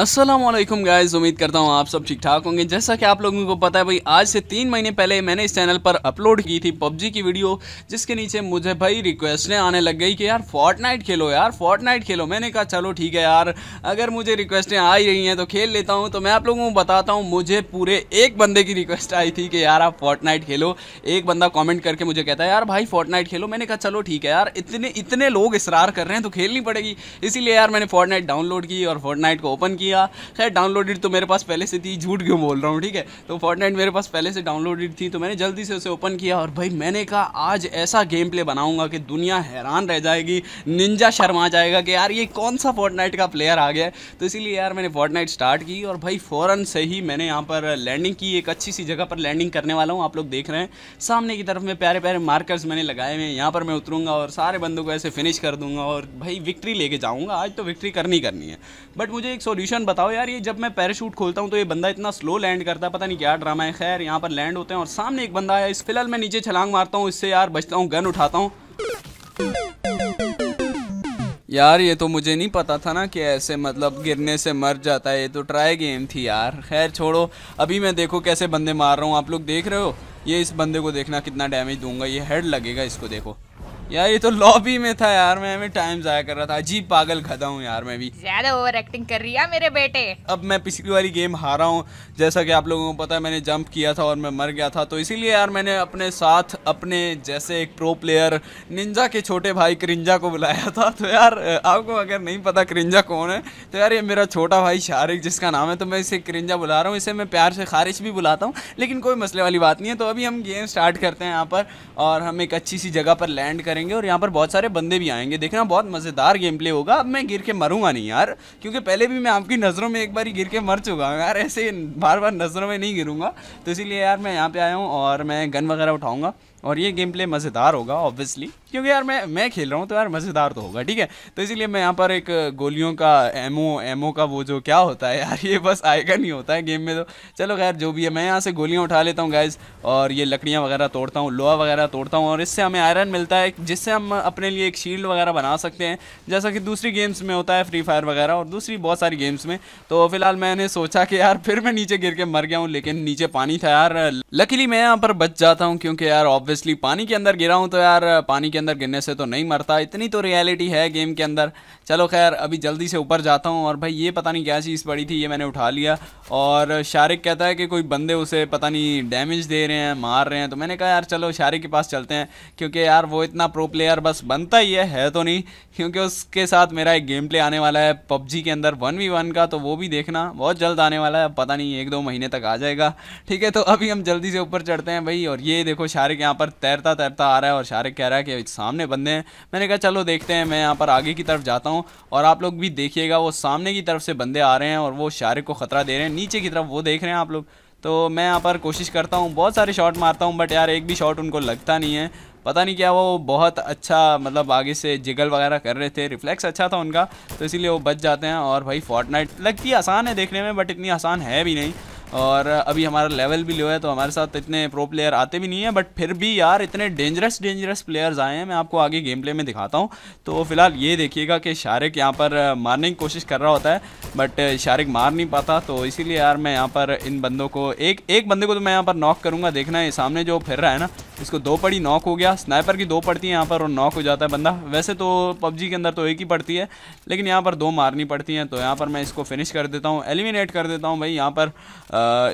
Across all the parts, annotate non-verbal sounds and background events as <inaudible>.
Aslam guys उम्मीद करता हूँ आप सब ठीक ठाक होंगे जैसा कि आप लोगों को पता है भाई आज से तीन महीने पहले मैंने इस चैनल पर अपलोड की थी PUBG की वीडियो जिसके नीचे मुझे भाई रिक्वेस्टें आने लग गई कि यार Fortnite खेलो यार Fortnite खेलो मैंने कहा चलो ठीक है यार अगर मुझे रिक्वेस्टें आ ही रही हैं तो खेल लेता हूँ तो मैं आप लोगों को बताता हूँ मुझे पूरे एक बंदे की रिक्वेस्ट आई थी कि यार आप फोर्टनाइट खेलो एक बंदा कॉमेंट करके मुझे कहता है यार भाई फोर्टनाइट खेलो मैंने कहा चलो ठीक है यार इतने इतने लोग इसरार कर रहे हैं तो खेलनी पड़ेगी इसीलिए यार मैंने फोर्टनाइट डाउनलोड की और फोर्टनाइट को ओपन किया किया खैर डाउनलोडेड तो मेरे पास पहले से थी झूठ क्यों बोल रहा हूँ ठीक है तो फोर्टनाइट मेरे पास पहले से डाउनलोडेड थी तो मैंने जल्दी से उसे ओपन किया और भाई मैंने कहा आज ऐसा गेम प्ले बनाऊंगा कि दुनिया हैरान रह जाएगी निंजा शर्मा जाएगा कि यार ये कौन सा फोर्टनाइट का प्लेयर आ गया तो इसीलिए यार मैंने फोर्टनाइट स्टार्ट की और भाई फ़ौरन से ही मैंने यहाँ पर लैंडिंग की एक अच्छी सी जगह पर लैंडिंग करने वाला हूँ आप लोग देख रहे हैं सामने की तरफ में प्यारे प्यारे मार्कर्स मैंने लगाए हुए हैं यहाँ पर मैं उतरूँगा और सारे बंदों को ऐसे फिनिश कर दूंगा और भाई विक्ट्री लेके जाऊँगा आज तो विक्ट्री करनी करनी है बट मुझे एक सोल्यूशन रीज़न बताओ यार ये जब मैं पैराशूट खोलता हूँ तो ये बंदा इतना स्लो लैंड करता है पता नहीं क्या ड्रामा है खैर यहाँ पर लैंड होते हैं और सामने एक बंदा आया इस फिलहाल मैं नीचे छलांग मारता हूँ इससे यार बचता हूँ गन उठाता हूँ यार ये तो मुझे नहीं पता था ना कि ऐसे मतलब गिरने से मर जाता है ये तो ट्राई गेम थी यार खैर छोड़ो अभी मैं देखो कैसे बंदे मार रहा हूँ आप लोग देख रहे हो ये इस बंदे को देखना कितना डैमेज दूंगा ये हेड लगेगा इसको देखो यार ये तो लॉबी में था यार मैं हमें टाइम जाया कर रहा था अजीब पागल खदा हूँ यार मैं भी ज्यादा ओवर एक्टिंग कर रही है मेरे बेटे अब मैं पिछली वाली गेम हारा हूँ जैसा कि आप लोगों को पता है मैंने जंप किया था और मैं मर गया था तो इसीलिए यार मैंने अपने साथ अपने जैसे एक प्रो प्लेयर निंजा के छोटे भाई क्रिंजा को बुलाया था तो यार आपको अगर नहीं पता क्रिंजा कौन है तो यार ये मेरा छोटा भाई शारिक जिसका नाम है तो मैं इसे क्रिंजा बुला रहा हूँ इसे मैं प्यार से खारिश भी बुलाता हूँ लेकिन कोई मसले वाली बात नहीं है तो अभी हम गेम स्टार्ट करते हैं यहाँ पर और हम एक अच्छी सी जगह पर लैंड करें करेंगे और यहाँ पर बहुत सारे बंदे भी आएंगे देखना बहुत मज़ेदार गेम प्ले होगा अब मैं गिर के मरूंगा नहीं यार क्योंकि पहले भी मैं आपकी नज़रों में एक बार ही गिर के मर चुका हूँ यार ऐसे बार बार नज़रों में नहीं गिरूंगा तो इसीलिए यार मैं यहाँ पे आया हूँ और मैं गन वगैरह उठाऊँगा और ये गेम प्ले मज़ेदार होगा ऑब्वियसली क्योंकि यार मैं मैं खेल रहा हूँ तो यार मज़ेदार तो होगा ठीक है तो इसीलिए मैं यहाँ पर एक गोलियों का एमओ एमओ का वो जो क्या होता है यार ये बस आएगा नहीं होता है गेम में तो चलो खैर जो भी है मैं यहाँ से गोलियाँ उठा लेता हूँ गैस और ये लकड़ियाँ वगैरह तोड़ता हूँ लोहा वगैरह तोड़ता हूँ और इससे हमें आयरन मिलता है जिससे हम अपने लिए एक शील्ड वगैरह बना सकते हैं जैसा कि दूसरी गेम्स में होता है फ्री फायर वगैरह और दूसरी बहुत सारी गेम्स में तो फिलहाल मैंने सोचा कि यार फिर मैं नीचे गिर के मर गया हूँ लेकिन नीचे पानी था यार लकीली मैं यहाँ पर बच जाता हूँ क्योंकि यार ऑब्वियसली पानी के अंदर गिरा हूँ तो यार पानी के अंदर गिरने से तो नहीं मरता इतनी तो रियलिटी है गेम के अंदर चलो खैर अभी जल्दी से ऊपर जाता हूँ और भाई ये पता नहीं क्या चीज़ पड़ी थी ये मैंने उठा लिया और शारिक कहता है कि कोई बंदे उसे पता नहीं डैमेज दे रहे हैं मार रहे हैं तो मैंने कहा यार चलो शारिक के पास चलते हैं क्योंकि यार वो इतना प्रो प्लेयर बस बनता ही है, है तो नहीं क्योंकि उसके साथ मेरा एक गेम प्ले आने वाला है पबजी के अंदर वन वी वन का तो वो भी देखना बहुत जल्द आने वाला है पता नहीं एक दो महीने तक आ जाएगा ठीक है तो अभी हम जल्दी से ऊपर चढ़ते हैं भाई और ये देखो शारिक यहाँ पर तैरता तैरता आ रहा है और शारिक कह रहा है कि सामने बंदे हैं मैंने कहा चलो देखते हैं मैं यहाँ पर आगे की तरफ जाता हूँ और आप लोग भी देखिएगा वो सामने की तरफ से बंदे आ रहे हैं और वो शारिक को ख़तरा दे रहे हैं नीचे की तरफ वो देख रहे हैं आप लोग तो मैं यहाँ पर कोशिश करता हूँ बहुत सारे शॉट मारता हूँ बट यार एक भी शॉट उनको लगता नहीं है पता नहीं क्या वो बहुत अच्छा मतलब आगे से जिगल वगैरह कर रहे थे रिफ्लेक्स अच्छा था उनका तो इसीलिए वो बच जाते हैं और भाई फोर्टनाइट लगती आसान है देखने में बट इतनी आसान है भी नहीं और अभी हमारा लेवल भी लो है तो हमारे साथ इतने प्रो प्लेयर आते भी नहीं है बट फिर भी यार इतने डेंजरस डेंजरस प्लेयर्स आए हैं मैं आपको आगे गेम प्ले में दिखाता हूँ तो फिलहाल ये देखिएगा कि शारिक यहाँ पर मारने की कोशिश कर रहा होता है बट शारिक मार नहीं पाता तो इसीलिए यार मैं यहाँ पर इन बंदों को एक एक बंदे को तो मैं यहाँ पर नॉक करूँगा देखना है सामने जो फिर रहा है ना इसको दो पड़ी नॉक हो गया स्नाइपर की दो पड़ती है यहाँ पर और नॉक हो जाता है बंदा वैसे तो पबजी के अंदर तो एक ही पड़ती है लेकिन यहाँ पर दो मारनी पड़ती हैं तो यहाँ पर मैं इसको फिनिश कर देता हूँ एलिमिनेट कर देता हूँ भाई यहाँ पर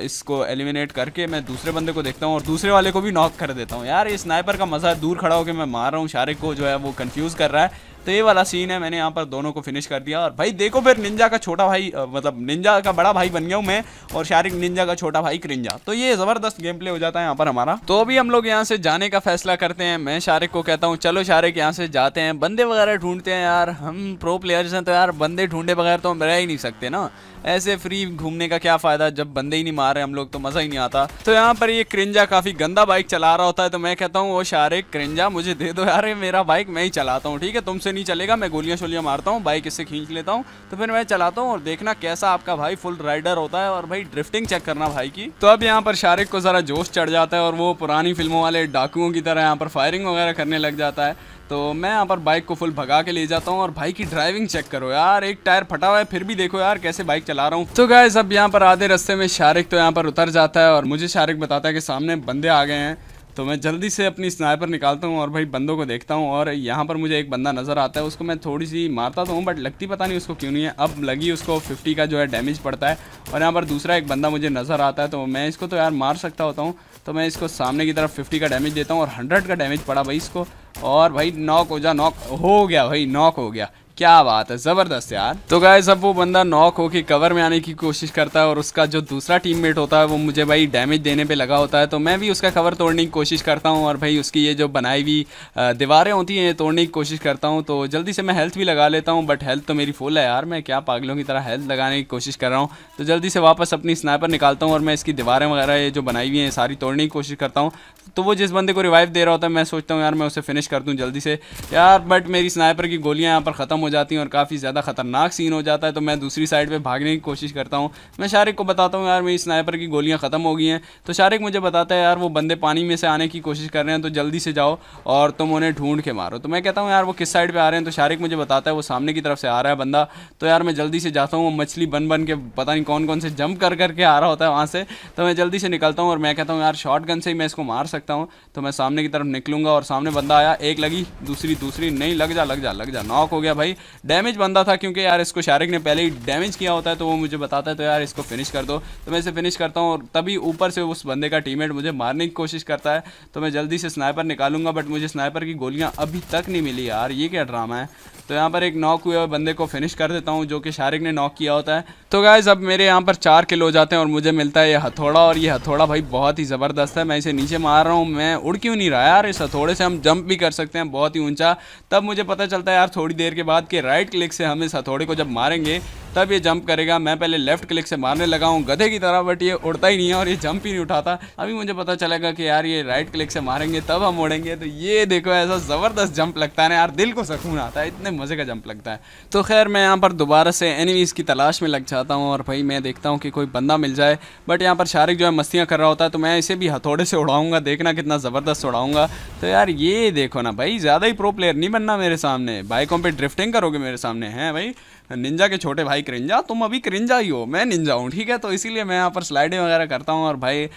इसको एलिमिनेट करके मैं दूसरे बंदे को देखता हूँ और दूसरे वाले को भी नॉक कर देता हूँ यार ये स्नाइपर का मज़ा दूर खड़ा होकर मैं मार रहा हूँ शारिक को जो है वो कन्फ्यूज़ कर रहा है तो ये वाला सीन है मैंने यहाँ पर दोनों को फिनिश कर दिया और भाई देखो फिर निंजा का छोटा भाई मतलब निंजा का बड़ा भाई बन गया हूँ मैं और शारिक निंजा का छोटा भाई क्रिंजा तो ये ज़बरदस्त गेम प्ले हो जाता है यहाँ पर हमारा तो अभी हम लोग यहाँ से जाने का फैसला करते हैं मैं शारिक को कहता हूँ चलो शारिक यहाँ से जाते हैं बंदे वगैरह ढूंढते हैं यार हम प्रो प्लेयर्स हैं तो यार बंदे ढूंढे बगैर तो हम रह ही नहीं सकते ना ऐसे फ्री घूमने का क्या फ़ायदा जब बंदे ही नहीं मार रहे हम लोग तो मज़ा ही नहीं आता तो यहाँ पर ये क्रिंजा काफ़ी गंदा बाइक चला रहा होता है तो मैं कहता हूँ वो शारिक क्रिंजा मुझे दे दो यार मेरा बाइक मैं ही चलाता हूँ ठीक है तुमसे नहीं चलेगा मैं गोलियाँ शोलियाँ मारता हूँ बाइक इससे खींच लेता हूँ तो फिर मैं चलाता हूँ और देखना कैसा आपका भाई फुल राइडर होता है और भाई ड्रिफ्टिंग चेक करना भाई की तो अब यहाँ पर शारिक को ज़रा जोश चढ़ जाता है और वो पुरानी फिल्मों वाले डाकुओं की तरह यहाँ पर फायरिंग वगैरह करने लग जाता है तो मैं यहाँ पर बाइक को फुल भगा के ले जाता हूँ और भाई की ड्राइविंग चेक करो यार एक टायर फटा हुआ है फिर भी देखो यार कैसे बाइक चला रहा हूँ तो गाय अब यहाँ पर आधे रस्ते में शारिक तो यहाँ पर उतर जाता है और मुझे शारिक बताता है कि सामने बंदे आ गए हैं तो मैं जल्दी से अपनी स्नाइपर निकालता हूँ और भाई बंदों को देखता हूँ और यहाँ पर मुझे एक बंदा नज़र आता है उसको मैं थोड़ी सी मारता तो हूँ बट लगती पता नहीं उसको क्यों नहीं है अब लगी उसको फिफ्टी का जो है डैमेज पड़ता है और यहाँ पर दूसरा एक बंदा मुझे नज़र आता है तो मैं इसको तो यार मार सकता होता हूँ तो मैं इसको सामने की तरफ फिफ्टी का डैमेज देता हूँ और हंड्रेड का डैमेज पड़ा भाई इसको और भाई नॉक हो जा नॉक हो गया भाई नॉक हो गया क्या बात है जबरदस्त यार तो गाय सब वो बंदा नॉक होके कवर में आने की कोशिश करता है और उसका जो दूसरा टीममेट होता है वो मुझे भाई डैमेज देने पे लगा होता है तो मैं भी उसका कवर तोड़ने की कोशिश करता हूँ और भाई उसकी ये जो बनाई हुई दीवारें होती हैं तोड़ने की कोशिश करता हूँ तो जल्दी से मैं हेल्थ भी लगा लेता हूँ बट हेल्थ तो मेरी फुल है यार मैं क्या पागलों की तरह हेल्थ लगाने की कोशिश कर रहा हूँ तो जल्दी से वापस अपनी स्नाइपर निकालता हूँ और मैं इसकी दीवारें वगैरह ये जो बनाई हुई हैं सारी तोड़ने की कोशिश करता हूँ तो वो जिस बंदे को रिवाइव दे रहा होता है मैं सोचता हूँ यार मैं उसे फिनिश कर दूँ जल्दी से यार बट मेरी स्नाइपर की गोलियाँ यहाँ पर ख़त्म हो जाती हैं और काफ़ी ज़्यादा ख़तरनाक सीन हो जाता है तो मैं दूसरी साइड पर भागने की कोशिश करता हूँ मैं शारिक को बताता हूँ यार मेरी स्नाइपर की गोलियाँ ख़त्म हो गई हैं तो शारिक मुझे बताता है यार वो बंदे पानी में से आने की कोशिश कर रहे हैं तो जल्दी से जाओ और तुम उन्हें ढूंढ के मारो तो मैं कहता हूँ यार वो किस साइड पर आ रहे हैं तो शारिक मुझे बताता है वो सामने की तरफ से आ रहा है बंदा तो यार मैं जल्दी से जाता हूँ वो मछली बन बन के पता नहीं कौन कौन से जंप कर करके आ रहा होता है वहाँ से तो मैं जल्दी से निकलता हूँ और मैं कहता हूँ यार गन से ही मैं इसको मार सकता हूँ तो मैं सामने की तरफ निकलूंगा और सामने बंदा आया एक लगी दूसरी दूसरी नहीं लग जा लग जा लग जा नॉक हो गया भाई डैमेज बंदा था क्योंकि यार इसको शारिक ने पहले ही डैमेज किया होता है तो वो मुझे बताता है तो यार इसको फिनिश कर दो तो मैं इसे फिनिश करता हूँ और तभी ऊपर से उस बंदे का टीममेट मुझे मारने की कोशिश करता है तो मैं जल्दी से स्नाइपर निकालूंगा बट मुझे स्नाइपर की गोलियाँ अभी तक नहीं मिली यार ये क्या ड्रामा है तो यहाँ पर एक नॉक हुए बंदे को फिनिश कर देता हूँ जो कि शारिक ने नॉक किया होता है तो गाय अब मेरे यहाँ पर चार किलो हो जाते हैं और मुझे मिलता है ये हथौड़ा और ये हथौड़ा भाई बहुत ही ज़बरदस्त है मैं इसे नीचे मार रहा हूँ मैं उड़ क्यों नहीं रहा यार इस हथौड़े से हम जंप भी कर सकते हैं बहुत ही ऊंचा तब मुझे पता चलता है यार थोड़ी देर के बाद आपके राइट क्लिक से हम इस हथौड़े को जब मारेंगे तब ये जंप करेगा मैं पहले लेफ्ट क्लिक से मारने लगा हूँ गधे की तरह बट ये उड़ता ही नहीं है और ये जंप ही नहीं उठाता अभी मुझे पता चलेगा कि यार ये राइट क्लिक से मारेंगे तब हम उड़ेंगे तो ये देखो ऐसा ज़बरदस्त जंप लगता है ना यार दिल को सुकून आता है इतने मज़े का जंप लगता है तो खैर मैं यहाँ पर दोबारा से एनिमीज़ की तलाश में लग जाता हूँ और भाई मैं देखता हूँ कि कोई बंदा मिल जाए बट यहाँ पर शारिक जो है मस्तियाँ कर रहा होता है तो मैं इसे भी हथौड़े से उड़ाऊँगा देखना कितना ज़बरदस्त उड़ाऊँगा तो यार ये देखो ना भाई ज़्यादा ही प्रो प्लेयर नहीं बनना मेरे सामने बाइकों पर ड्रिफ्टिंग करोगे मेरे सामने हैं भाई निंजा के छोटे भाई क्रिंजा तुम अभी क्रिंजा ही हो मैं निंजा हूँ ठीक है तो इसीलिए मैं यहाँ पर स्लाइडिंग वगैरह करता हूँ और भाई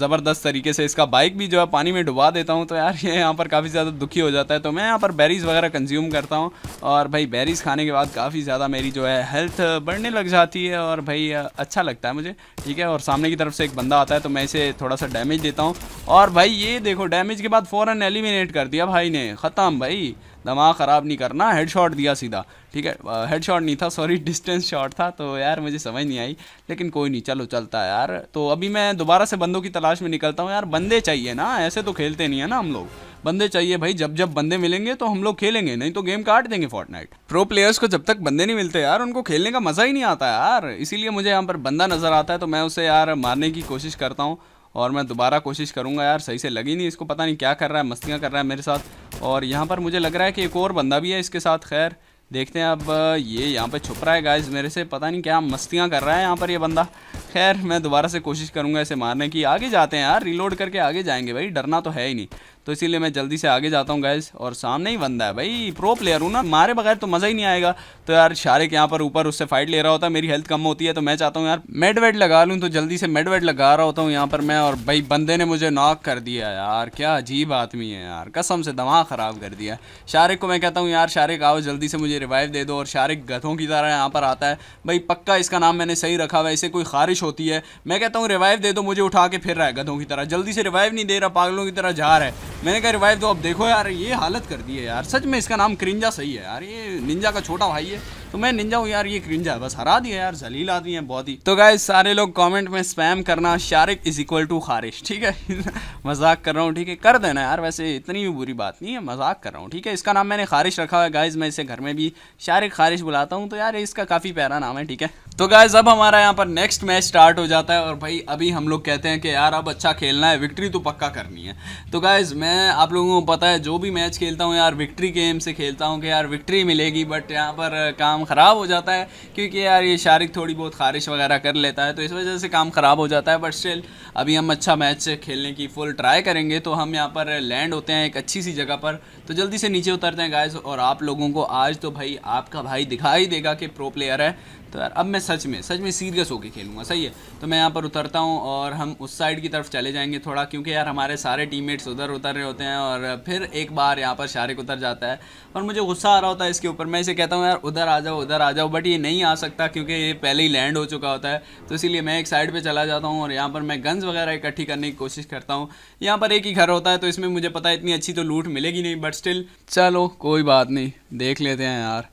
ज़बरदस्त तरीके से इसका बाइक भी जो है पानी में डुबा देता हूँ तो यार ये यहाँ पर काफ़ी ज़्यादा दुखी हो जाता है तो मैं यहाँ पर बेरीज़ वगैरह कंज्यूम करता हूँ और भाई बेरीज़ खाने के बाद काफ़ी ज़्यादा मेरी जो है हेल्थ बढ़ने लग जाती है और भाई अच्छा लगता है मुझे ठीक है और सामने की तरफ से एक बंदा आता है तो मैं इसे थोड़ा सा डैमेज देता हूँ और भाई ये देखो डैमेज के बाद फ़ौरन एलिमिनेट कर दिया भाई ने ख़त्म भाई दिमाग ख़राब नहीं करना हेडशॉट दिया सीधा ठीक है हेडशॉट नहीं था सॉरी डिस्टेंस शॉट था तो यार मुझे समझ नहीं आई लेकिन कोई नहीं चलो चलता है यार तो अभी मैं दोबारा से बंदों की तलाश में निकलता हूँ यार बंदे चाहिए ना ऐसे तो खेलते नहीं है ना हम लोग बंदे चाहिए भाई जब जब बंदे मिलेंगे तो हम लोग खेलेंगे नहीं तो गेम काट देंगे फोर्टनाइट प्रो प्लेयर्स को जब तक बंदे नहीं मिलते यार उनको खेलने का मज़ा ही नहीं आता यार इसीलिए मुझे यहाँ पर बंदा नज़र आता है तो मैं उसे यार मारने की कोशिश करता हूँ और मैं दोबारा कोशिश करूँगा यार सही से लगी नहीं इसको पता नहीं क्या कर रहा है मस्तियाँ कर रहा है मेरे साथ और यहाँ पर मुझे लग रहा है कि एक और बंदा भी है इसके साथ खैर देखते हैं अब ये यहाँ पर छुप रहा है गाइज मेरे से पता नहीं क्या मस्तियाँ कर रहा है यहाँ पर ये बंदा खैर मैं दोबारा से कोशिश करूँगा इसे मारने की आगे जाते हैं यार रिलोड करके आगे जाएंगे भाई डरना तो है ही नहीं तो इसीलिए मैं जल्दी से आगे जाता हूँ गैस और सामने ही बंदा है भाई प्रो प्लेयर हूँ ना मारे बगैर तो मज़ा ही नहीं आएगा तो यार शारिक यहाँ पर ऊपर उससे फाइट ले रहा होता है मेरी हेल्थ कम होती है तो मैं चाहता हूँ यार मेड वेड लगा लूँ तो जल्दी से मेड वेड लगा रहा होता हूँ यहाँ पर मैं और भाई बंदे ने मुझे नॉक कर दिया यार क्या अजीब आदमी है यार कसम से दिमाग ख़राब कर दिया शारिक को मैं कहता हूँ यार शारिक आओ जल्दी से मुझे रिवाइव दे दो और शारिक गधों की तरह यहाँ पर आता है भाई पक्का इसका नाम मैंने सही रखा हुआ इसे कोई खारिश होती है मैं कहता हूँ रिवाइव दे दो मुझे उठा के फिर रहा है गधों की तरह जल्दी से रिवाइव नहीं दे रहा पागलों की तरह जा रहा है मैंने कहा रिवाइव तो अब देखो यार ये हालत कर दी है यार सच में इसका नाम क्रिंजा सही है यार ये निंजा का छोटा भाई है तो मैं निंजा हूँ यार ये क्रिंजा है बस हरा दिया यार जलील आदमी है बहुत ही तो गाय सारे लोग कॉमेंट में स्पैम करना शारिक इज इक्वल टू खारिश ठीक है <laughs> मजाक कर रहा हूँ ठीक है कर देना यार वैसे इतनी भी बुरी बात नहीं है मजाक कर रहा हूँ ठीक है इसका नाम मैंने खारिश रखा है गाइज मैं इसे घर में भी शारिक खारिश बुलाता हूँ तो यार इसका काफ़ी प्यारा नाम है ठीक है तो गाइज अब हमारा यहाँ पर नेक्स्ट मैच स्टार्ट हो जाता है और भाई अभी हम लोग कहते हैं कि यार अब अच्छा खेलना है विक्ट्री तो पक्का करनी है तो गाइज मैं आप लोगों को पता है जो भी मैच खेलता हूँ यार विक्ट्री के एम से खेलता हूँ कि यार विक्ट्री मिलेगी बट यहाँ पर काम ख़राब हो जाता है क्योंकि यार ये शारिक थोड़ी बहुत खारिश वगैरह कर लेता है तो इस वजह से काम ख़राब हो जाता है बट स्टिल अभी हम अच्छा मैच खेलने की फुल ट्राई करेंगे तो हम यहाँ पर लैंड होते हैं एक अच्छी सी जगह पर तो जल्दी से नीचे उतरते हैं गाइज और आप लोगों को आज तो भाई आपका भाई दिखाई देगा कि प्रो प्लेयर है तो यार अब मैं सच में सच में सीरियस होकर खेलूँगा सही है तो मैं यहाँ पर उतरता हूँ और हम उस साइड की तरफ चले जाएंगे थोड़ा क्योंकि यार हमारे सारे टीममेट्स उधर उतर रहे होते हैं और फिर एक बार यहाँ पर शारिक उतर जाता है और मुझे गुस्सा आ रहा होता है इसके ऊपर मैं इसे कहता हूँ यार उधर आ जाओ उधर आ जाओ बट ये नहीं आ सकता क्योंकि ये पहले ही लैंड हो चुका होता है तो इसीलिए मैं एक साइड पर चला जाता हूँ और यहाँ पर मैं गन्स वगैरह इकट्ठी करने की कोशिश करता हूँ यहाँ पर एक ही घर होता है तो इसमें मुझे पता है इतनी अच्छी तो लूट मिलेगी नहीं बट स्टिल चलो कोई बात नहीं देख लेते हैं यार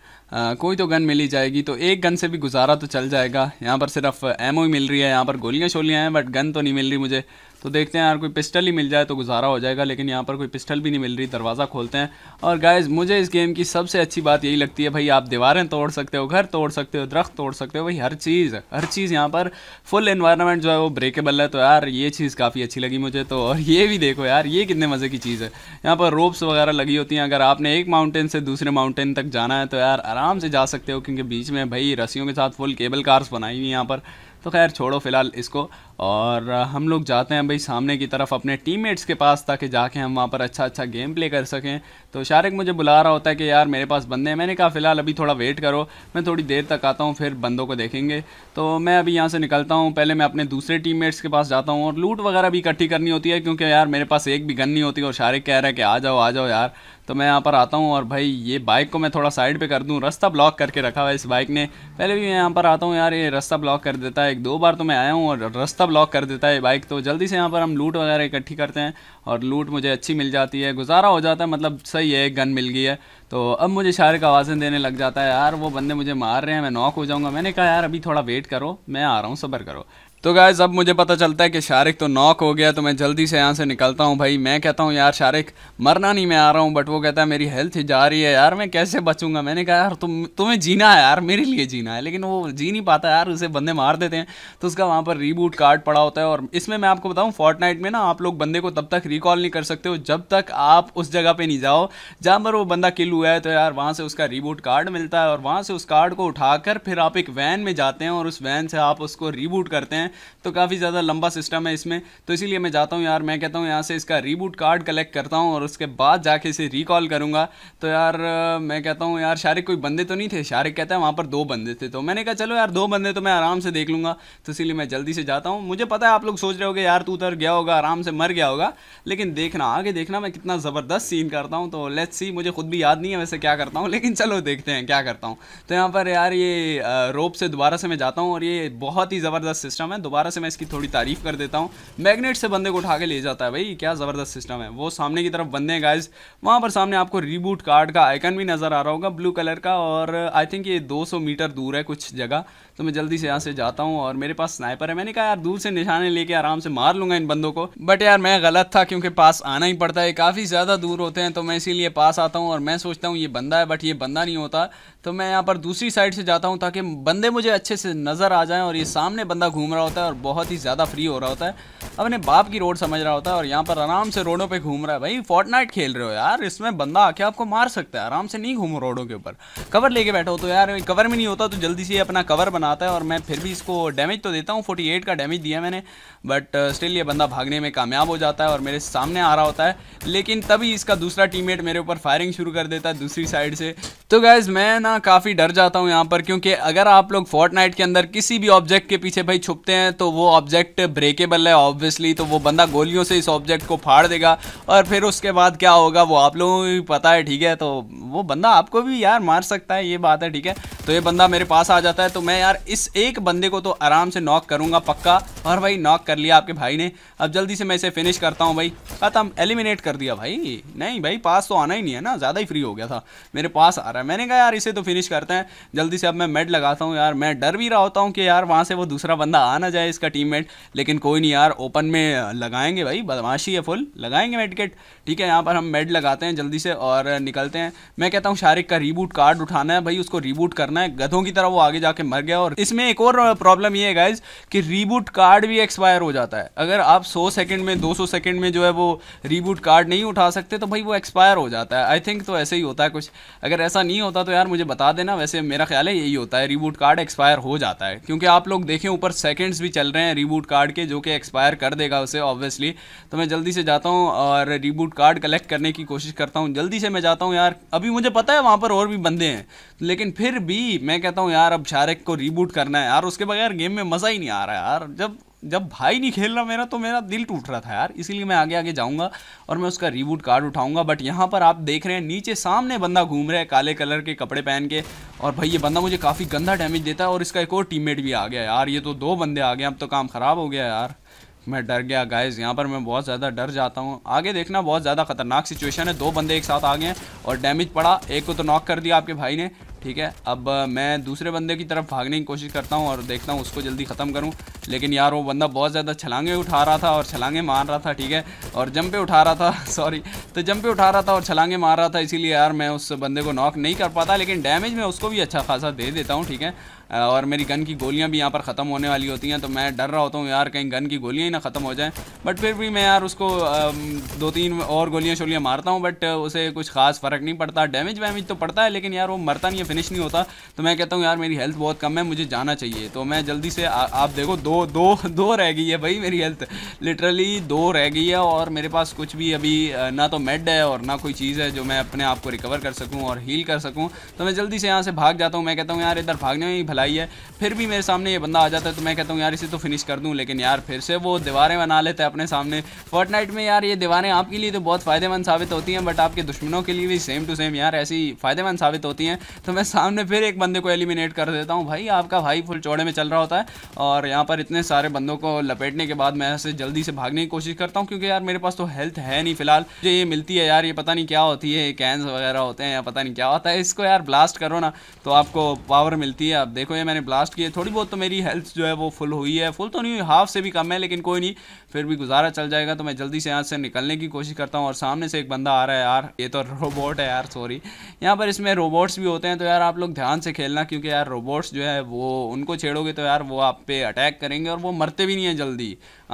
कोई तो गन मिली जाएगी तो एक गन से भी गुजारा तो चल जाएगा यहाँ पर सिर्फ एमओ ही मिल रही है यहाँ पर गोलियाँ शोलियाँ हैं बट गन तो नहीं मिल रही मुझे तो देखते हैं यार कोई पिस्टल ही मिल जाए तो गुजारा हो जाएगा लेकिन यहाँ पर कोई पिस्टल भी नहीं मिल रही दरवाज़ा खोलते हैं और गाइज मुझे इस गेम की सबसे अच्छी बात यही लगती है भाई आप दीवारें तोड़ सकते हो घर तोड़ सकते हो दरख्त तोड़ सकते हो भाई हर चीज़ हर चीज़ यहाँ पर फुल इन्वायरमेंट जो है वो ब्रेकेबल है तो यार ये चीज़ काफ़ी अच्छी लगी मुझे तो और ये भी देखो यार ये कितने मज़े की चीज़ है यहाँ पर रोप्स वगैरह लगी होती हैं अगर आपने एक माउंटेन से दूसरे माउंटेन तक जाना है तो यार आराम आराम से जा सकते हो क्योंकि बीच में भाई रस्सियों के साथ फुल केबल कार्स बनाई हुई यहाँ पर तो खैर छोड़ो फिलहाल इसको और हम लोग जाते हैं भाई सामने की तरफ अपने टीममेट्स के पास ताकि जाके हम वहाँ पर अच्छा अच्छा गेम प्ले कर सकें तो शारिक मुझे बुला रहा होता है कि यार मेरे पास बंदे हैं मैंने कहा फ़िलहाल अभी थोड़ा वेट करो मैं थोड़ी देर तक आता हूँ फिर बंदों को देखेंगे तो मैं अभी यहाँ से निकलता हूँ पहले मैं अपने दूसरे टीम के पास जाता हूँ और लूट वगैरह भी इकट्ठी करनी होती है क्योंकि यार मेरे पास एक भी गन नहीं होती और शारिक कह रहा है कि आ जाओ आ जाओ यार तो मैं यहाँ पर आता हूँ और भाई ये बाइक को मैं थोड़ा साइड पे कर दूँ रास्ता ब्लॉक करके रखा हुआ है इस बाइक ने पहले भी मैं यहाँ पर आता हूँ यार ये रास्ता ब्लॉक कर देता है एक दो बार तो मैं आया हूँ और रास्ता लॉक कर देता है बाइक तो जल्दी से यहाँ पर हम लूट वगैरह इकट्ठी करते हैं और लूट मुझे अच्छी मिल जाती है गुजारा हो जाता है मतलब सही है एक गन मिल गई है तो अब मुझे शायर का आवाज़ें देने लग जाता है यार वो बंदे मुझे मार रहे हैं मैं नॉक हो जाऊँगा मैंने कहा यार अभी थोड़ा वेट करो मैं आ रहा हूँ सब्र करो तो गायज अब मुझे पता चलता है कि शारिक तो नॉक हो गया तो मैं जल्दी से यहाँ से निकलता हूँ भाई मैं कहता हूँ यार शारिक मरना नहीं मैं आ रहा हूँ बट वो कहता है मेरी हेल्थ ही जा रही है यार मैं कैसे बचूंगा मैंने कहा यार तुम तुम्हें जीना है यार मेरे लिए जीना है लेकिन वो जी नहीं पाता यार उसे बंदे मार देते हैं तो उसका वहाँ पर रीबूट कार्ड पड़ा होता है और इसमें मैं आपको बताऊँ फोर्टनाइट में ना आप लोग बंदे को तब तक रिकॉल नहीं कर सकते हो जब तक आप उस जगह पर नहीं जाओ जहाँ पर वो बंदा किल हुआ है तो यार वहाँ से उसका रीबूट कार्ड मिलता है और वहाँ से उस कार्ड को उठाकर फिर आप एक वैन में जाते हैं और उस वैन से आप उसको रीबूट करते हैं तो काफ़ी ज़्यादा लंबा सिस्टम है इसमें तो इसीलिए मैं जाता हूँ यार मैं कहता हूँ यहाँ से इसका रीबूट कार्ड कलेक्ट करता हूँ और उसके बाद जाके इसे रिकॉल करूँगा तो यार मैं कहता हूँ यार शारिक कोई बंदे तो नहीं थे शारिक कहता है वहाँ पर दो बंदे थे तो मैंने कहा चलो यार दो बंदे तो मैं आराम से देख लूँगा तो इसीलिए मैं जल्दी से जाता हूँ मुझे पता है आप लोग सोच रहे हो यार तू उतर गया होगा आराम से मर गया होगा लेकिन देखना आगे देखना मैं कितना ज़बरदस्त सीन करता हूँ तो लेट्स सी मुझे खुद भी याद नहीं है वैसे क्या करता हूँ लेकिन चलो देखते हैं क्या करता हूँ तो यहाँ पर यार ये रोप से दोबारा से मैं जाता हूँ और ये बहुत ही ज़बरदस्त सिस्टम है दोबारा से मैं इसकी थोड़ी तारीफ कर देता हूँ मैग्नेट से बंदे को उठा के ले जाता है भाई क्या ज़बरदस्त सिस्टम है वो सामने की तरफ बंदे गाइज वहां पर सामने आपको रिबूट कार्ड का आइकन भी नज़र आ रहा होगा ब्लू कलर का और आई थिंक ये दो मीटर दूर है कुछ जगह तो मैं जल्दी से यहाँ से जाता हूँ और मेरे पास स्नाइपर है मैंने कहा यार दूर से निशाने लेके आराम से मार लूंगा इन बंदों को बट यार मैं गलत था क्योंकि पास आना ही पड़ता है काफ़ी ज़्यादा दूर होते हैं तो मैं इसीलिए पास आता हूँ और मैं सोचता हूँ ये बंदा है बट ये बंदा नहीं होता तो मैं यहाँ पर दूसरी साइड से जाता हूँ ताकि बंदे मुझे अच्छे से नज़र आ जाए और ये सामने बंदा घूम रहा हो होता है और बहुत ही ज़्यादा फ्री हो रहा होता है अपने बाप की रोड समझ रहा होता है और यहाँ पर आराम से रोडों पे घूम रहा है भाई फोर्टनाइट खेल रहे हो यार इसमें बंदा आके आपको मार सकता है आराम से नहीं घूमो रोडों के ऊपर कवर लेके बैठो तो यार कवर में नहीं होता तो जल्दी से अपना कवर बनाता है और मैं फिर भी इसको डैमेज तो देता हूँ फोर्टी का डैमेज दिया मैंने बट स्टिल uh, ये बंदा भागने में कामयाब हो जाता है और मेरे सामने आ रहा होता है लेकिन तभी इसका दूसरा टीम मेरे ऊपर फायरिंग शुरू कर देता है दूसरी साइड से तो गैज़ मैं ना काफ़ी डर जाता हूँ यहाँ पर क्योंकि अगर आप लोग फोर्टनाइट के अंदर किसी भी ऑब्जेक्ट के पीछे भाई छुपते करते हैं तो वो ऑब्जेक्ट ब्रेकेबल है ऑब्वियसली तो वो बंदा गोलियों से इस ऑब्जेक्ट को फाड़ देगा और फिर उसके बाद क्या होगा वो आप लोगों को भी पता है ठीक है तो वो बंदा आपको भी यार मार सकता है ये बात है ठीक है तो ये बंदा मेरे पास आ जाता है तो मैं यार इस एक बंदे को तो आराम से नॉक करूँगा पक्का और भाई नॉक कर लिया आपके भाई ने अब जल्दी से मैं इसे फिनिश करता हूँ भाई ख़त्म एलिमिनेट कर दिया भाई नहीं भाई पास तो आना ही नहीं है ना ज़्यादा ही फ्री हो गया था मेरे पास आ रहा है मैंने कहा यार इसे तो फिनिश करते हैं जल्दी से अब मैं मेड लगाता हूँ यार मैं डर भी रहा होता हूँ कि यार वहाँ से वो दूसरा बंदा आना ना जाए इसका टीममेट लेकिन कोई नहीं यार ओपन में लगाएंगे भाई बदमाशी है फुल लगाएंगे मैं टिकट ठीक है यहाँ पर हम मेड लगाते हैं जल्दी से और निकलते हैं मैं कहता हूँ शारिक का रीबूट कार्ड उठाना है भाई उसको रीबूट करना है गधों की तरह वो आगे जाके मर गया और इसमें एक और प्रॉब्लम ये है गाइज कि रीबूट कार्ड भी एक्सपायर हो जाता है अगर आप सौ सेकेंड में दो सौ सेकेंड में जो है वो रीबूट कार्ड नहीं उठा सकते तो भाई वो एक्सपायर हो जाता है आई थिंक तो ऐसे ही होता है कुछ अगर ऐसा नहीं होता तो यार मुझे बता देना वैसे मेरा ख्याल है यही होता है रीबूट कार्ड एक्सपायर हो जाता है क्योंकि आप लोग देखें ऊपर सेकेंड्स भी चल रहे हैं रीबूट कार्ड के जो कि एक्सपायर कर देगा उसे ऑब्वियसली तो मैं जल्दी से जाता हूँ और रीबूट गोल्ड कार्ड कलेक्ट करने की कोशिश करता हूँ जल्दी से मैं जाता हूँ यार अभी मुझे पता है वहाँ पर और भी बंदे हैं लेकिन फिर भी मैं कहता हूँ यार अब शारक को रीबूट करना है यार उसके बगैर गेम में मज़ा ही नहीं आ रहा यार जब जब भाई नहीं खेल रहा मेरा तो मेरा दिल टूट रहा था यार इसीलिए मैं आगे आगे जाऊंगा और मैं उसका रिबूट कार्ड उठाऊंगा बट यहाँ पर आप देख रहे हैं नीचे सामने बंदा घूम रहा है काले कलर के कपड़े पहन के और भाई ये बंदा मुझे काफ़ी गंदा डैमेज देता है और इसका एक और टीममेट भी आ गया यार ये तो दो बंदे आ गए अब तो काम ख़राब हो गया यार मैं डर गया गाइज यहाँ पर मैं बहुत ज़्यादा डर जाता हूँ आगे देखना बहुत ज़्यादा खतरनाक सिचुएशन है दो बंदे एक साथ आ गए हैं और डैमेज पड़ा एक को तो नॉक कर दिया आपके भाई ने ठीक है अब मैं दूसरे बंदे की तरफ भागने की कोशिश करता हूँ और देखता हूँ उसको जल्दी ख़त्म करूँ लेकिन यार वो बंदा बहुत ज़्यादा छलांगे उठा रहा था और छलांगे मार रहा था ठीक है और जम पे उठा रहा था सॉरी <laughs> तो जम पे उठा रहा था और छलांगे मार रहा था इसीलिए यार मैं उस बंदे को नॉक नहीं कर पाता लेकिन डैमेज मैं उसको भी अच्छा खासा दे देता हूँ ठीक है और मेरी गन की गोलियाँ भी यहाँ पर ख़त्म होने वाली होती हैं तो मैं डर रहा होता हूँ यार कहीं गन की गोलियाँ ही ना ख़त्म हो जाएँ बट फिर भी मैं यार उसको दो तीन और गोलियाँ शोलियाँ मारता हूँ बट उसे कुछ खास फ़र्क नहीं पड़ता डैमेज वैमेज तो पड़ता है लेकिन यार वो मरता नहीं है फिनिश नहीं होता तो मैं कहता हूँ यार मेरी हेल्थ बहुत कम है मुझे जाना चाहिए तो मैं जल्दी से आ, आप देखो दो दो <laughs> दो रह गई है भाई मेरी हेल्थ लिटरली दो रह गई है और मेरे पास कुछ भी अभी ना तो मेड है और ना कोई चीज़ है जो मैं अपने आप को रिकवर कर सकूँ और हील कर सकूँ तो मैं जल्दी से यहाँ से भाग जाता हूँ मैं कहता हूँ यार इधर भागने में ही भला लाई है फिर भी मेरे सामने ये बंदा आ जाता है तो मैं कहता हूँ यार इसे तो फिनिश कर दूँ लेकिन यार फिर से वो दीवारें बना लेते हैं अपने सामने फोर्टनाइट में यार ये दीवारें आपके लिए तो बहुत फ़ायदेमंद साबित होती हैं बट आपके दुश्मनों के लिए भी सेम टू सेम यार ऐसी फ़ायदेमंद साबित होती हैं तो मैं सामने फिर एक बंदे को एलिमिनेट कर देता हूँ भाई आपका भाई फुल चौड़े में चल रहा होता है और यहाँ पर इतने सारे बंदों को लपेटने के बाद मैं ऐसे जल्दी से भागने की कोशिश करता हूँ क्योंकि यार मेरे पास तो हेल्थ है नहीं फिलहाल जो ये मिलती है यार ये पता नहीं क्या होती है कैंस वगैरह होते हैं या पता नहीं क्या होता है इसको यार ब्लास्ट करो ना तो आपको पावर मिलती है आप देख देखो ये मैंने ब्लास्ट किए थोड़ी बहुत तो मेरी हेल्थ जो है वो फुल हुई है फुल तो नहीं हुई हाफ से भी कम है लेकिन कोई नहीं फिर भी गुजारा चल जाएगा तो मैं जल्दी से यहाँ से निकलने की कोशिश करता हूँ और सामने से एक बंदा आ रहा है यार ये तो रोबोट <laughs> है यार सॉरी यहाँ पर इसमें रोबोट्स भी होते हैं तो यार आप लोग ध्यान से खेलना क्योंकि यार रोबोट्स जो है वो उनको छेड़ोगे तो यार वो आप पे अटैक करेंगे और वो मरते भी नहीं है जल्दी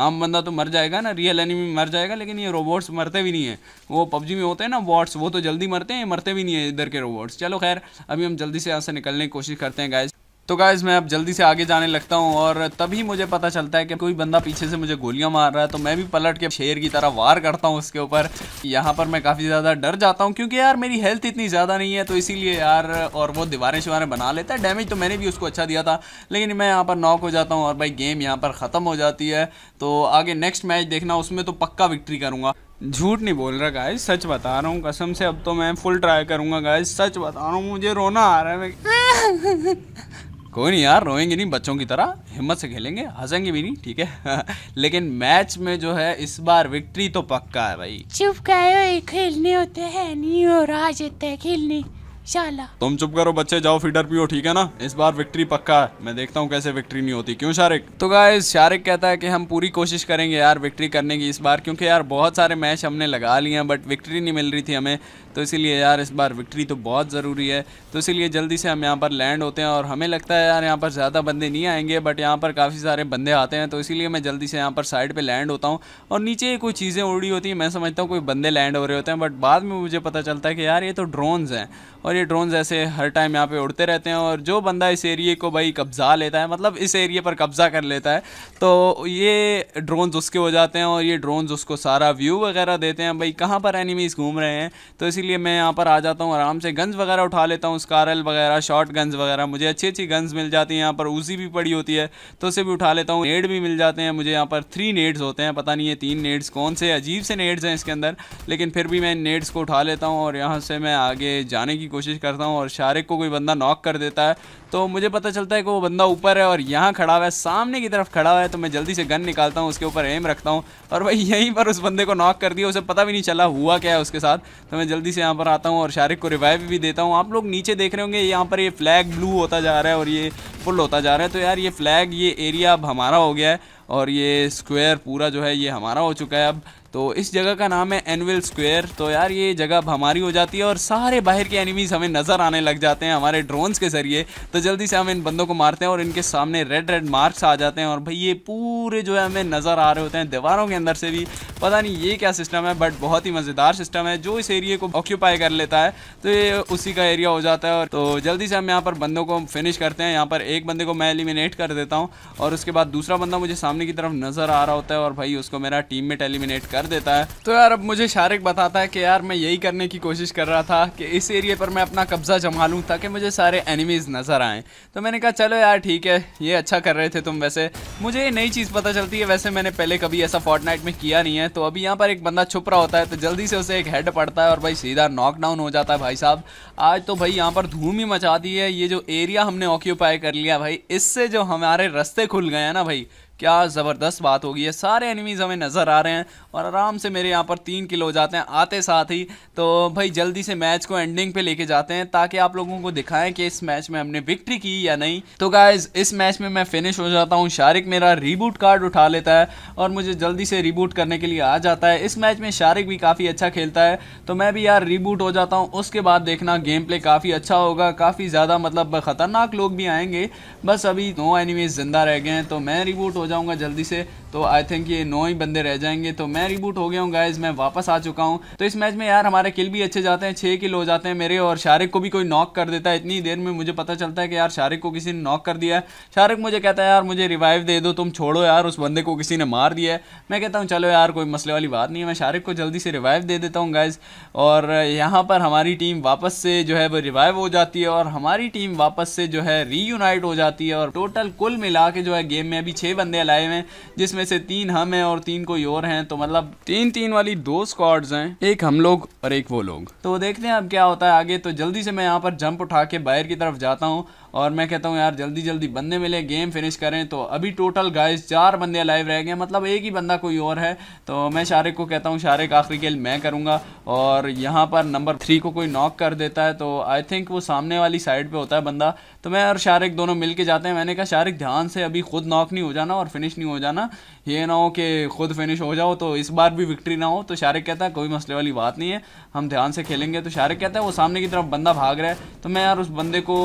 आम बंदा तो मर जाएगा ना रियल एनिमी मर जाएगा लेकिन ये रोबोट्स मरते भी नहीं है वो पबजी में होते हैं ना वॉट्स वो तो जल्दी मरते हैं मरते भी नहीं है इधर के रोबोट्स चलो खैर अभी हम जल्दी से यहाँ से निकलने की कोशिश करते हैं गाइज तो गाइज मैं अब जल्दी से आगे जाने लगता हूँ और तभी मुझे पता चलता है कि कोई बंदा पीछे से मुझे गोलियाँ मार रहा है तो मैं भी पलट के शेर की तरह वार करता हूँ उसके ऊपर यहाँ पर मैं काफ़ी ज़्यादा डर जाता हूँ क्योंकि यार मेरी हेल्थ इतनी ज़्यादा नहीं है तो इसीलिए यार और वो दीवारें शिवारें बना लेता है डैमेज तो मैंने भी उसको अच्छा दिया था लेकिन मैं यहाँ पर नॉक हो जाता हूँ और भाई गेम यहाँ पर ख़त्म हो जाती है तो आगे नेक्स्ट मैच देखना उसमें तो पक्का विक्ट्री करूँगा झूठ नहीं बोल रहा गाइस सच बता रहा हूँ कसम से अब तो मैं फुल ट्राई करूँगा गाइस सच बता रहा हूँ मुझे रोना आ रहा है <laughs> कोई नहीं यार रोएंगे नहीं बच्चों की तरह हिम्मत से खेलेंगे हंसेंगे भी नहीं ठीक है <laughs> लेकिन मैच में जो है इस बार विक्ट्री तो पक्का है भाई चुप गए खेलने होते हैं नहीं और आ जाते हैं खेलने शाला तुम चुप करो बच्चे जाओ फीडर पियो ठीक है ना इस बार विक्ट्री पक्का है मैं देखता हूँ कैसे विक्ट्री नहीं होती क्यों शारिक तो गाइस शारिक कहता है कि हम पूरी कोशिश करेंगे यार विक्ट्री करने की इस बार क्योंकि यार बहुत सारे मैच हमने लगा लिए हैं बट विक्ट्री नहीं मिल रही थी हमें तो इसीलिए यार इस बार विक्ट्री तो बहुत ज़रूरी है तो इसीलिए जल्दी से हम यहाँ पर लैंड होते हैं और हमें लगता है यार यहाँ पर ज़्यादा बंदे नहीं आएंगे बट यहाँ पर काफ़ी सारे बंदे आते हैं तो इसीलिए मैं जल्दी से यहाँ पर साइड पर लैंड होता हूँ और नीचे कोई चीज़ें उड़ी होती हैं मैं समझता हूँ कोई बंदे लैंड हो रहे होते हैं बट बाद में मुझे पता चलता है कि यार ये तो ड्रोन्स हैं और ये ड्रोन्स ऐसे हर टाइम यहाँ पर उड़ते रहते हैं और जो बंदा इस एरिए को भाई कब्जा लेता है मतलब इस एरिए पर कब्ज़ा कर लेता है तो ये ड्रोन्स उसके हो जाते हैं और ये ड्रोन्स उसको सारा व्यू वगैरह देते हैं भाई कहाँ पर एनिमीज़ घूम रहे हैं तो इसीलिए लिए मैं यहाँ पर आ जाता हूँ आराम से गन्स वगैरह उठा लेता हूँ स्कारल वगैरह शॉर्ट गन्स वगैरह मुझे अच्छी अच्छी गन्स मिल जाती हैं यहाँ पर उसी भी पड़ी होती है तो उसे भी उठा लेता हूँ नेड भी मिल जाते हैं मुझे यहाँ पर थ्री नेड्स होते हैं पता नहीं ये तीन नेड्स कौन से अजीब से नेड्स हैं इसके अंदर लेकिन फिर भी मैं इन नेड्स को उठा लेता हूँ और यहाँ से मैं आगे जाने की कोशिश करता हूँ और शारिक को कोई बंदा नॉक कर देता है तो मुझे पता चलता है कि वो बंदा ऊपर है और यहाँ खड़ा हुआ है सामने की तरफ खड़ा हुआ है तो मैं जल्दी से गन निकालता हूँ उसके ऊपर एम रखता हूँ और भाई यहीं पर उस बंदे को नॉक कर दिया उसे पता भी नहीं चला हुआ क्या है उसके साथ तो मैं जल्दी जल्दी से यहाँ पर आता हूँ और शारिक को रिवाइव भी देता हूँ आप लोग नीचे देख रहे होंगे यहाँ पर ये फ्लैग ब्लू होता जा रहा है और ये फुल होता जा रहा है तो यार ये फ्लैग ये एरिया अब हमारा हो गया है और ये स्क्वायर पूरा जो है ये हमारा हो चुका है अब तो इस जगह का नाम है एनविल स्क्वायर तो यार ये जगह अब हमारी हो जाती है और सारे बाहर के एनिमीज़ हमें नज़र आने लग जाते हैं हमारे ड्रोन्स के ज़रिए तो जल्दी से हम इन बंदों को मारते हैं और इनके सामने रेड रेड मार्क्स आ जाते हैं और भाई ये पूरे जो है हमें नज़र आ रहे होते हैं दीवारों के अंदर से भी पता नहीं ये क्या सिस्टम है बट बहुत ही मज़ेदार सिस्टम है जो इस एरिए को ऑक्यूपाई कर लेता है तो ये उसी का एरिया हो जाता है और तो जल्दी से हम यहाँ पर बंदों को फिनिश करते हैं यहाँ पर एक बंदे को मैं एलिमिनेट कर देता हूँ और उसके बाद दूसरा बंदा मुझे सामने सामने की तरफ नजर आ रहा होता है और भाई उसको मेरा टीम में एलिमिनेट कर देता है तो यार अब मुझे शारिक बताता है कि यार मैं यही करने की कोशिश कर रहा था कि इस एरिए पर मैं अपना कब्जा जमा लूँ ताकि मुझे सारे एनिमीज नजर आए तो मैंने कहा चलो यार ठीक है ये अच्छा कर रहे थे तुम वैसे मुझे ये नई चीज़ पता चलती है वैसे मैंने पहले कभी ऐसा फोर्टनाइट में किया नहीं है तो अभी यहाँ पर एक बंदा छुप रहा होता है तो जल्दी से उसे एक हेड पड़ता है और भाई सीधा नॉक डाउन हो जाता है भाई साहब आज तो भाई यहाँ पर धूम ही मचा दी है ये जो एरिया हमने ऑक्यूपाई कर लिया भाई इससे जो हमारे रस्ते खुल गए हैं ना भाई क्या ज़बरदस्त बात होगी है सारे एनिमीज़ हमें नज़र आ रहे हैं और आराम से मेरे यहाँ पर तीन किलो हो जाते हैं आते साथ ही तो भाई जल्दी से मैच को एंडिंग पे लेके जाते हैं ताकि आप लोगों को दिखाएं कि इस मैच में हमने विक्ट्री की या नहीं तो गाइज इस मैच में मैं फिनिश हो जाता हूँ शारिक मेरा रिबूट कार्ड उठा लेता है और मुझे जल्दी से रिबूट करने के लिए आ जाता है इस मैच में शारिक भी काफ़ी अच्छा खेलता है तो मैं भी यार रिबूट हो जाता हूँ उसके बाद देखना गेम प्ले काफ़ी अच्छा होगा काफ़ी ज़्यादा मतलब ख़तरनाक लोग भी आएंगे बस अभी दो एनिमीज ज़िंदा रह गए हैं तो मैं रिबूट हो जाऊंगा जल्दी से तो आई थिंक ये नौ ही बंदे रह जाएंगे तो मैं रिबूट हो गया हूँ गाइज मैं वापस आ चुका हूँ तो इस मैच में यार हमारे किल भी अच्छे जाते हैं छः किल हो जाते हैं मेरे और शारिक को भी कोई नॉक कर देता है इतनी देर में मुझे पता चलता है कि यार शारिक को किसी ने नॉक कर दिया है शारिक मुझे कहता है यार मुझे रिवाइव दे दो तुम छोड़ो यार उस बंदे को किसी ने मार दिया है मैं कहता हूँ चलो यार कोई मसले वाली बात नहीं है मैं शारिक को जल्दी से रिवाइव दे देता हूँ गाइज और यहाँ पर हमारी टीम वापस से जो है वो रिवाइव हो जाती है और हमारी टीम वापस से जो है रीयूनाइट हो जाती है और टोटल कुल मिला के जो है गेम में अभी छः बंदे लाए हुए हैं जिसमें जिसमें से तीन हम हैं और तीन कोई और हैं तो मतलब तीन तीन वाली दो स्कॉड हैं एक हम लोग और एक वो लोग तो देखते हैं अब क्या होता है आगे तो जल्दी से मैं यहाँ पर जंप उठा के बाहर की तरफ जाता हूँ और मैं कहता हूँ यार जल्दी जल्दी बंदे मिले गेम फिनिश करें तो अभी टोटल गाइस चार बंदे लाइव रह गए मतलब एक ही बंदा कोई और है तो मैं शारिक को कहता हूँ शारिक आखिरी खेल मैं करूँगा और यहाँ पर नंबर थ्री को कोई नॉक कर देता है तो आई थिंक वो सामने वाली साइड पर होता है बंदा तो मैं और शारिक दोनों मिल के जाते हैं मैंने कहा शारिक ध्यान से अभी खुद नॉक नहीं हो जाना और फिनिश नहीं हो जाना ये ना हो कि खुद फिनिश हो जाओ तो इस बार भी विक्ट्री ना हो तो शारिक कहता है कोई मसले वाली बात नहीं है हम ध्यान से खेलेंगे तो शारिक कहता है वो सामने की तरफ बंदा भाग रहा है तो मैं यार उस बंदे को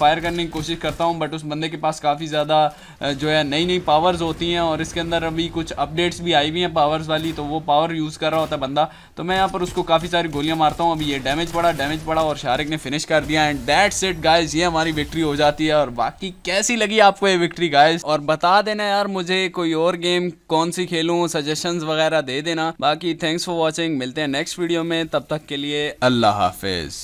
फायर करने की कोशिश करता हूँ बट उस बंदे के पास काफ़ी ज़्यादा जो है नई नई पावर्स होती हैं और इसके अंदर अभी कुछ अपडेट्स भी आई हुई हैं पावर्स वाली तो वो पावर यूज़ कर रहा होता है बंदा तो मैं यहाँ पर उसको काफ़ी सारी गोलियाँ मारता हूँ अभी ये डैमेज पड़ा डैमेज पड़ा और शारिक ने फिनिश कर दिया एंड दैट्स सेट गाइज ये हमारी विक्ट्री हो जाती है और बाकी कैसी लगी आपको ये विक्ट्री गाइज और बता देना यार मुझे कोई और गेम कौन सी खेलूँ सजेशन वगैरह दे देना बाकी थैंक्स फॉर वॉचिंग मिलते हैं नेक्स्ट वीडियो में तब तक के लिए अल्लाह हाफिज़